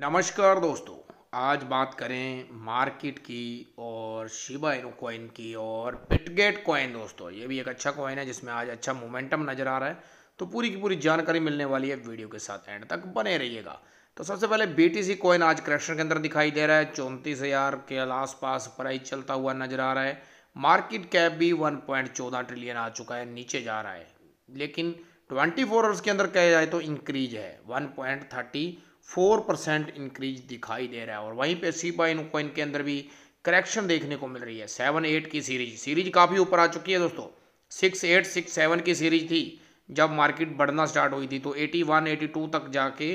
नमस्कार दोस्तों आज बात करें मार्केट की और शिबा इनो कॉइन की और बिटगेट कॉइन दोस्तों ये भी एक अच्छा कॉइन है जिसमें आज अच्छा मोमेंटम नज़र आ रहा है तो पूरी की पूरी जानकारी मिलने वाली है वीडियो के साथ एंड तक बने रहिएगा तो सबसे पहले बी टी सी कॉइन आज करेक्शन के अंदर दिखाई दे रहा है चौंतीस हज़ार के आसपास प्राइस चलता हुआ नज़र आ रहा है मार्केट कैप भी वन पॉइंट चौदह ट्रिलियन आ चुका है नीचे जा रहा है लेकिन ट्वेंटी फोर आवर्स के अंदर कहा जाए तो इंक्रीज है one point thirty four percent increase दिखाई दे रहा है और वहीं पे सी बाई कॉइन के अंदर भी करेक्शन देखने को मिल रही है सेवन एट की सीरीज सीरीज काफ़ी ऊपर आ चुकी है दोस्तों सिक्स एट सिक्स सेवन की सीरीज थी जब मार्केट बढ़ना स्टार्ट हुई थी तो एटी वन एटी टू तक जाके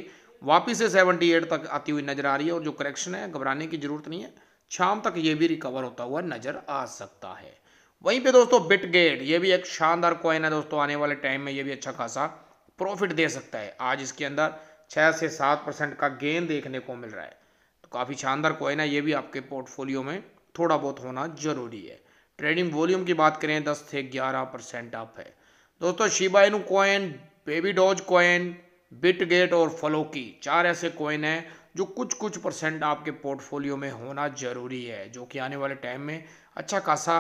वापस से सेवनटी एट तक आती हुई नज़र आ रही है और जो करेक्शन है घबराने की ज़रूरत नहीं है शाम तक ये भी रिकवर होता हुआ नज़र आ सकता है वहीं पे दोस्तों बिटगेट ये भी एक शानदार कॉइन है दोस्तों आने वाले टाइम में ये भी अच्छा खासा प्रॉफिट दे सकता है आज इसके अंदर छः से सात परसेंट का गेन देखने को मिल रहा है तो काफ़ी शानदार कॉइन है ये भी आपके पोर्टफोलियो में थोड़ा बहुत होना ज़रूरी है ट्रेडिंग वॉल्यूम की बात करें दस से ग्यारह परसेंट अप है दोस्तों Shiba Inu Inu coin baby Doge coin Bitget और फलोकी चार ऐसे कॉइन हैं जो कुछ कुछ परसेंट आपके पोर्टफोलियो में होना ज़रूरी है जो कि आने वाले टाइम में अच्छा खासा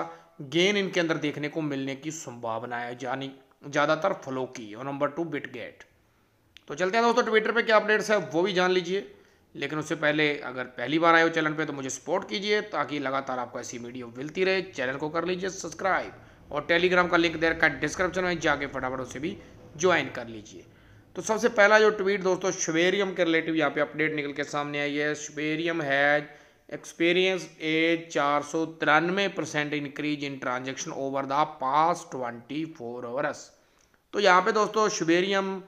गेन इनके अंदर देखने को मिलने की संभावना है यानी ज़्यादातर फलोकी और नंबर टू बिटगेट तो चलते हैं दोस्तों ट्विटर पे क्या अपडेट्स है वो भी जान लीजिए लेकिन उससे पहले अगर पहली बार आए हो चैनल पे तो मुझे सपोर्ट कीजिए ताकि लगातार आपको ऐसी वीडियो मिलती रहे चैनल को कर लीजिए सब्सक्राइब और टेलीग्राम का लिंक दे रखा है डिस्क्रिप्शन में जाके फटाफट उसे भी ज्वाइन कर लीजिए तो सबसे पहला जो ट्वीट दोस्तों शुबेरियम के रिलेटिव यहाँ पे अपडेट निकल के सामने आई है शुबेरियम हैज एक्सपीरियंस ए चार सौ तिरानवे percent increase in transaction over the past twenty four hours तो यहाँ पे दोस्तों शुबेरियम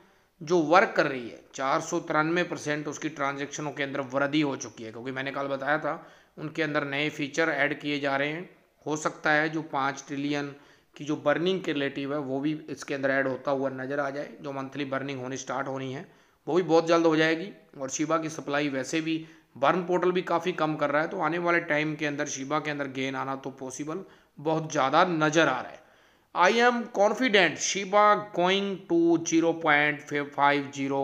जो वर्क कर रही है चार सौ तिरानवे परसेंट उसकी ट्रांजेक्शनों के अंदर वृद्धि हो चुकी है क्योंकि मैंने कल बताया था उनके अंदर नए फीचर ऐड किए जा रहे हैं हो सकता है जो पाँच ट्रिलियन की जो बर्निंग के रिलेटिव है वो भी इसके अंदर ऐड होता हुआ नज़र आ जाए जो मंथली बर्निंग होनी स्टार्ट होनी है वो भी बहुत जल्द हो जाएगी और शिबा की सप्लाई वैसे भी बर्न पोर्टल भी काफ़ी कम कर रहा है तो आने वाले टाइम के अंदर शिबा के अंदर गेन आना तो पॉसिबल बहुत ज़्यादा नज़र आ रहा है I am confident I going to zero point five zero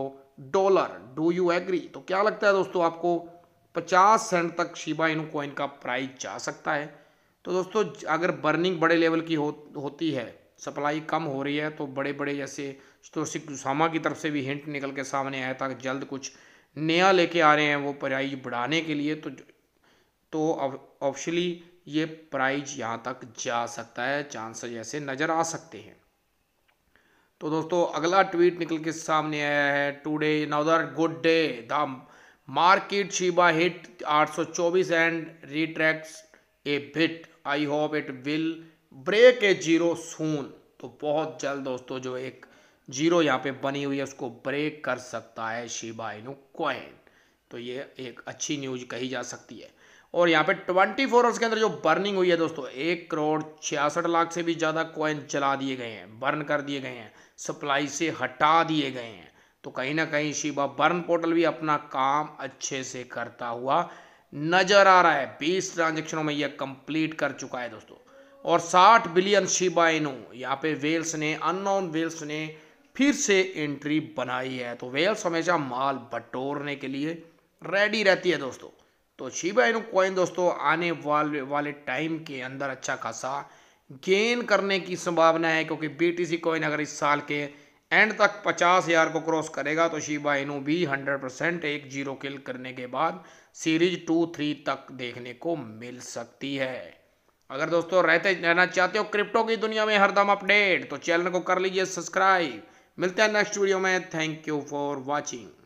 dollar do you agree तो क्या लगता है दोस्तों आपको पचास सेंट तक शिबा इनू कॉइन का प्राइस जा सकता है तो दोस्तों अगर बर्निंग बड़े लेवल की हो, होती है सप्लाई कम हो रही है तो बड़े बड़े जैसे तो सामा की तरफ से भी हिंट निकल के सामने आया था जल्द कुछ नया लेके आ रहे हैं वो प्राइज बढ़ाने के लिए तो तो ऑफिशली ये प्राइज यहाँ तक जा सकता है चांसेस ऐसे नज़र आ सकते हैं तो दोस्तों अगला ट्वीट निकल के सामने आया है today another good day the market Shiba hit 824 and retracts a bit I hope it will break a zero soon तो बहुत जल्द दोस्तों जो एक जीरो यहाँ पे बनी हुई है उसको ब्रेक कर सकता है शिबा इनु क्वाइन तो ये एक अच्छी न्यूज कही जा सकती है और यहाँ पे 24 फोर आवर्स के अंदर जो बर्निंग हुई है दोस्तों एक करोड़ छियासठ लाख से भी ज़्यादा कॉइन चला दिए गए हैं बर्न कर दिए गए हैं सप्लाई से हटा दिए गए हैं तो कहीं ना कहीं शिवा बर्न पोर्टल भी अपना काम अच्छे से करता हुआ नज़र आ रहा है बीस ट्रांजेक्शनों में यह कंप्लीट कर चुका है दोस्तों और 60 बिलियन शिबा इनु यहाँ पे वेल्स ने अननोन वेल्स ने फिर से एंट्री बनाई है तो वेल्स हमेशा माल बटोरने के लिए रेडी रहती है दोस्तों तो शिबा इनु कॉइन दोस्तों आने वाले वाले टाइम के अंदर अच्छा खासा गेन करने की संभावना है क्योंकि बीटीसी कॉइन अगर इस साल के एंड तक पचास हज़ार को क्रॉस करेगा तो शिबा इनू भी हंड्रेड परसेंट एक जीरो किल करने के बाद सीरीज टू थ्री तक देखने को मिल सकती है अगर दोस्तों रहते रहना चाहते हो क्रिप्टो की दुनिया में हरदम अपडेट तो चैनल को कर लीजिए सब्सक्राइब मिलते हैं नेक्स्ट वीडियो में थैंक यू फॉर वॉचिंग